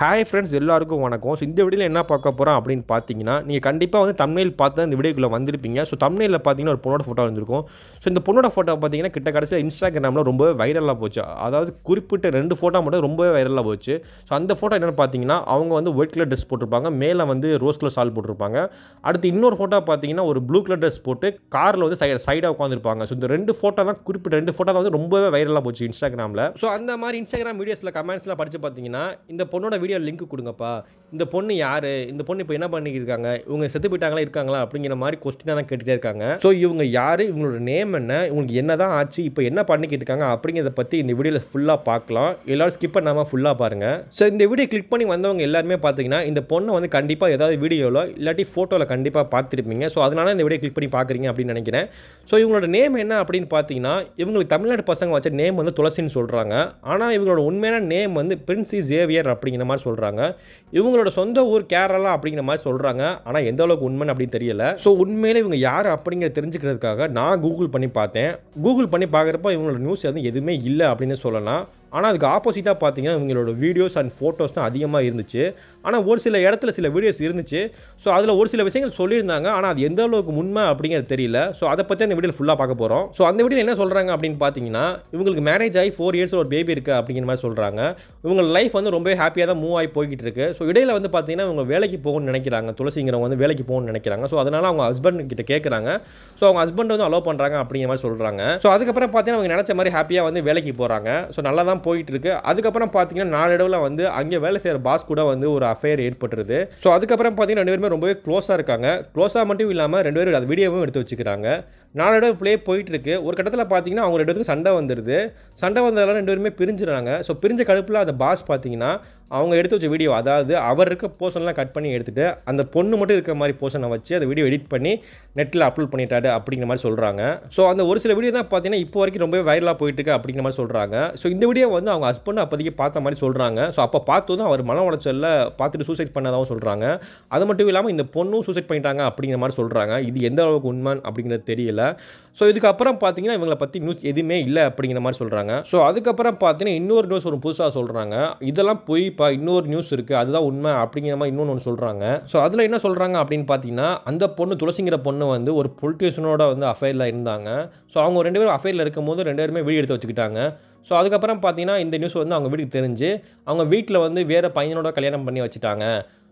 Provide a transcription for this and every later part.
hi friends எல்லாருக்கும் வணக்கம் so இந்த வீடியோவில் என்ன பார்க்க போகிறோம் அப்படின்னு பார்த்தீங்கன்னா நீங்கள் கண்டிப்பாக வந்து தமிழில் பார்த்து இந்த வீடியோக்குள்ளே வந்திருப்பீங்க ஸோ தமிழில் பார்த்தீங்கன்னா ஒரு பொண்ணோட ஃபோட்டோ வந்துருக்கும் ஸோ இந்த பொண்ணோட ஃபோட்டோ பார்த்தீங்கன்னா கிட்ட கடைசியில் இன்ஸ்டாகிராமில் ரொம்ப வைரலாக போச்சு அதாவது குறிப்பிட்ட ரெண்டு ஃபோட்டோ மட்டும் ரொம்பவே வைரலாக போச்சு ஸோ அந்த ஃபோட்டோ என்னென்னு பார்த்தீங்கன்னா அவங்க வந்து ஒயிட் கலர் ட்ரெஸ் போட்டிருப்பாங்க மேலே வந்து ரோஸ் கலர் சால் போட்டிருப்பாங்க அடுத்து இன்னொரு ஃபோட்டோ பார்த்தீங்கன்னா ஒரு ப்ளூ கலர் ட்ரெஸ் போட்டு காரில் வந்து சைடு சைடாக உட்காந்துருப்பாங்க ஸோ இந்த ரெண்டு ஃபோட்டோ தான் குறிப்பிட்ட ரெண்டு ஃபோட்டோ தான் வந்து ரொம்பவே வைரலாக போச்சு இன்ஸ்டாகிராமில் ஸோ அந்த மாதிரி இன்ஸ்டாகிராம் வீடியோஸில் கமெண்ட்ஸில் படித்து பார்த்தீங்கன்னா இந்த பொண்ணோட வீடியோ லிங்க் கொடுங்கப்பா இந்த பொண்ணு யார் இந்த பொண்ணு இப்போ என்ன இருக்காங்க இவங்க செத்து போயிட்டாங்களா இருக்காங்களா அப்படிங்கிற மாதிரி கொஸ்டினாக தான் கேட்டுகிட்டே இருக்காங்க ஸோ இவங்க யார் இவங்களோட நேம் என்ன இவங்களுக்கு என்ன தான் ஆச்சு இப்போ என்ன பண்ணிக்கிட்டு இருக்காங்க அப்படிங்கிறத பற்றி இந்த வீடியோவில் ஃபுல்லாக பார்க்கலாம் எல்லோரும் ஸ்கிப் பண்ணாமல் ஃபுல்லாக பாருங்கள் ஸோ இந்த வீடியோ கிளிக் பண்ணி வந்தவங்க எல்லாருமே பார்த்தீங்கன்னா இந்த பொண்ணை வந்து கண்டிப்பாக ஏதாவது வீடியோவில் இல்லாட்டி ஃபோட்டோவில் கண்டிப்பாக பார்த்துருப்பீங்க ஸோ அதனால் இந்த வீடியோ கிளிக் பண்ணி பார்க்குறீங்க அப்படின்னு நினைக்கிறேன் ஸோ இவங்களோட நேம் என்ன அப்படின்னு பார்த்தீங்கன்னா இவங்களுக்கு தமிழ்நாடு பசங்க வச்ச நேம் வந்து துளசின்னு சொல்கிறாங்க ஆனால் இவங்களோட உண்மையான நேம் வந்து பிரின்சி ஜேவியர் அப்படிங்கிற மாதிரி மாதிரி சொல்கிறாங்க இவங்களோட சொந்த ஊர் கேரளா அப்படிங்கிற மாதிரி சொல்கிறாங்க ஆனால் எந்த அளவுக்கு உண்மைன்னு அப்படின்னு தெரியல ஸோ உண்மையில இவங்க யார் அப்படிங்கிற தெரிஞ்சுக்கிறதுக்காக நான் கூகுள் பண்ணி பார்த்தேன் கூகுள் பண்ணி பார்க்குறப்ப இவங்களோட நியூஸ் எதுவும் எதுவுமே இல்லை அப்படின்னு சொல்லலாம் ஆனால் அதுக்கு ஆப்போசிட்டாக பார்த்தீங்கன்னா இவங்களோட வீடியோஸ் அண்ட் ஃபோட்டோஸ் தான் அதிகமாக இருந்துச்சு ஆனால் ஒரு சில இடத்துல சில வீடியோஸ் இருந்துச்சு ஸோ அதில் ஒரு சில விஷயங்கள் சொல்லியிருந்தாங்க ஆனால் அது எந்த அளவுக்கு உண்மை அப்படிங்கிறது தெரியல ஸோ அதை பற்றி அந்த வீடியோ ஃபுல்லாக பார்க்க போகிறோம் ஸோ அந்த வீடியோ என்ன சொல்கிறாங்க அப்படின்னு பார்த்தீங்கன்னா இவங்களுக்கு மேரேஜ் ஆகி ஃபோர் இயர்ஸ் ஒரு பேபி இருக்குது அப்படிங்கிற மாதிரி சொல்கிறாங்க இவங்க லைஃப் வந்து ரொம்ப ஹாப்பியாக தான் மூவ் ஆகி போய்கிட்டு இருக்கு ஸோ இடையில வந்து பார்த்தீங்கன்னா இவங்க வேலைக்கு போகணும்னு நினைக்கிறாங்க துளசிங்கிறவங்க வந்து வேலைக்கு போகணும்னு நினைக்கிறாங்க ஸோ அதனால் அவங்க ஹஸ்பண்ட் கிட்ட கேட்குறாங்க ஸோ அவங்க ஹஸ்பண்ட் வந்து அலோவ் பண்ணுறாங்க அப்படிங்கிற மாதிரி சொல்கிறாங்க ஸோ அதுக்கப்புறம் பார்த்தீங்கன்னா அவங்க நினச்ச மாதிரி ஹாப்பியாக வந்து வேலைக்கு போகிறாங்க ஸோ நல்லா தான் போயிட்டு இருக்கு அதுக்கப்புறம் பார்த்தீங்கன்னா நாளடைவில் வந்து அங்கே வேலை செய்கிற பாஸ் கூட வந்து ஒரு அஃபேர் ஏற்பட்டுருது ஸோ அதுக்கப்புறம் பார்த்தீங்கன்னா ரெண்டு பேருமே ரொம்பவே க்ளோஸாக இருக்காங்க க்ளோஸாக மட்டும் இல்லாமல் ரெண்டு பேரும் அது வீடியோவும் எடுத்து வச்சுக்கிறாங்க நாலோட பிளே போயிட்டு இருக்கு ஒரு கட்டத்தில் பார்த்தீங்கன்னா அவங்க ரெண்டு பேருக்கு சண்டை வந்துடுது சண்டை வந்ததெல்லாம் ரெண்டு பேருமே பிரிஞ்சிடறாங்க ஸோ பிரிஞ்ச கடுப்பில் அந்த பாஸ் பார்த்தீங்கன்னா அவங்க எடுத்து வச்ச வீடியோ அதாவது அவர் இருக்க போர்ஷன்லாம் கட் பண்ணி எடுத்துகிட்டு அந்த பொண்ணு மட்டும் இருக்கிற மாதிரி போர்ஷனை வச்சு அந்த வீடியோ எடிட் பண்ணி நெட்டில் அப்லோட் பண்ணிட்டாரு அப்படிங்கிற மாதிரி சொல்கிறாங்க ஸோ அந்த ஒரு சில வீடியோ தான் பார்த்தீங்கன்னா இப்போ வரைக்கும் ரொம்பவே வைரலாக போயிட்டுருக்கு அப்படிங்கிற மாதிரி சொல்கிறாங்க ஸோ இந்த வீடியோ வந்து அவங்க ஹஸ்பண்ட் அப்போதைக்கு பார்த்த மாதிரி சொல்கிறாங்க ஸோ அப்போ பார்த்து தான் அவர் மன உளைச்சலில் பார்த்துட்டு சூசைட் பண்ணதாகவும் சொல்கிறாங்க அது மட்டும் இல்லாமல் இந்த பொண்ணும் சூசைட் பண்ணிட்டாங்க அப்படிங்கிற மாதிரி சொல்கிறாங்க இது எந்த அளவுக்கு உண்மை அப்படிங்கிறது தெரியல ஸோ இதுக்கப்புறம் பார்த்தீங்கன்னா இவங்களை பற்றி நியூஸ் எதுவுமே இல்லை அப்படிங்கிற மாதிரி சொல்கிறாங்க ஸோ அதுக்கப்புறம் பார்த்தீங்கன்னா இன்னொரு நியூஸ் ஒரு புதுசாக சொல்கிறாங்க இதெல்லாம் பொய்ப்பா இன்னொரு நியூஸ் இருக்குது அதுதான் உண்மை அப்படிங்கிற மாதிரி இன்னொன்று ஒன்று சொல்கிறாங்க ஸோ அதில் என்ன சொல்கிறாங்க அப்படின்னு பார்த்தீங்கன்னா அந்த பொண்ணு துளசிங்கிற பொண்ணு வந்து ஒரு பொலிட்டிஷியனோட வந்து அஃபேரில் இருந்தாங்க ஸோ அவங்க ரெண்டு பேரும் அஃபேரில் இருக்கும்போது ரெண்டு பேருமே வீடியோ எடுத்து வச்சுக்கிட்டாங்க ஸோ அதுக்கப்புறம் பார்த்தீங்கன்னா இந்த நியூஸ் வந்து அவங்க வீட்டுக்கு தெரிஞ்சு அவங்க வீட்டில் வந்து வேறு பையனோட கல்யாணம் பண்ணி வச்சுட்டாங்க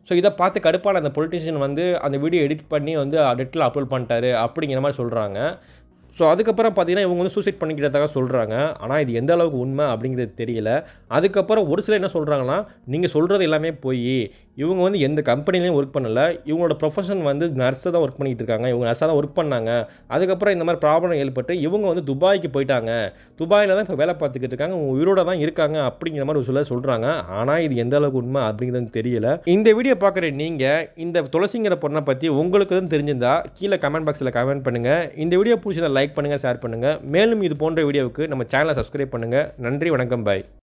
ஸோ இதை பார்த்து கடுப்பான அந்த பொலிட்டிஷியன் வந்து அந்த வீடியோ எடிட் பண்ணி வந்து நெட்டில் அப்லோட் பண்ணிட்டாரு அப்படிங்கிற மாதிரி சொல்கிறாங்க ஸோ அதுக்கப்புறம் பார்த்தீங்கன்னா இவங்க வந்து சூசைட் பண்ணிக்கிட்டதாக சொல்கிறாங்க ஆனால் இது எந்த அளவுக்கு உண்மை அப்படிங்கிறது தெரியல அதுக்கப்புறம் ஒரு சிலர் என்ன சொல்கிறாங்கன்னா நீங்கள் சொல்கிறது எல்லாமே போய் இவங்க வந்து எந்த கம்பெனிலையும் ஒர்க் பண்ணலை இவங்களோட ப்ரொஃபஷன் வந்து நர்ஸை தான் ஒர்க் பண்ணிகிட்டு இருக்காங்க இவங்க நர்ஸாக தான் ஒர்க் பண்ணாங்க அதுக்கப்புறம் இந்த மாதிரி ப்ராப்ளம் ஏற்பட்டு இவங்க வந்து துபாய்க்கு போயிட்டாங்க துபாயில் தான் இப்போ வேலை பார்த்துக்கிட்டு இருக்காங்க உங்கள் உயிரோட தான் இருக்காங்க அப்படிங்கிற மாதிரி ஒரு சொல்கிறாங்க ஆனால் இது எந்த அளவுக்கு உண்மை அப்படிங்கிறது தெரியல இந்த வீடியோ பார்க்குற நீங்கள் இந்த துளசிங்கிற பொண்ணை பற்றி உங்களுக்கு தான் தெரிஞ்சிருந்தா கீழே கமெண்ட் பாக்ஸில் கமெண்ட் பண்ணுங்கள் இந்த வீடியோ பிடிச்சதை லைக் பண்ணுங்கள் ஷேர் பண்ணுங்கள் மேலும் இது போன்ற வீடியோவுக்கு நம்ம சேனலை சப்ஸ்கிரைப் பண்ணுங்கள் நன்றி வணக்கம் பாய்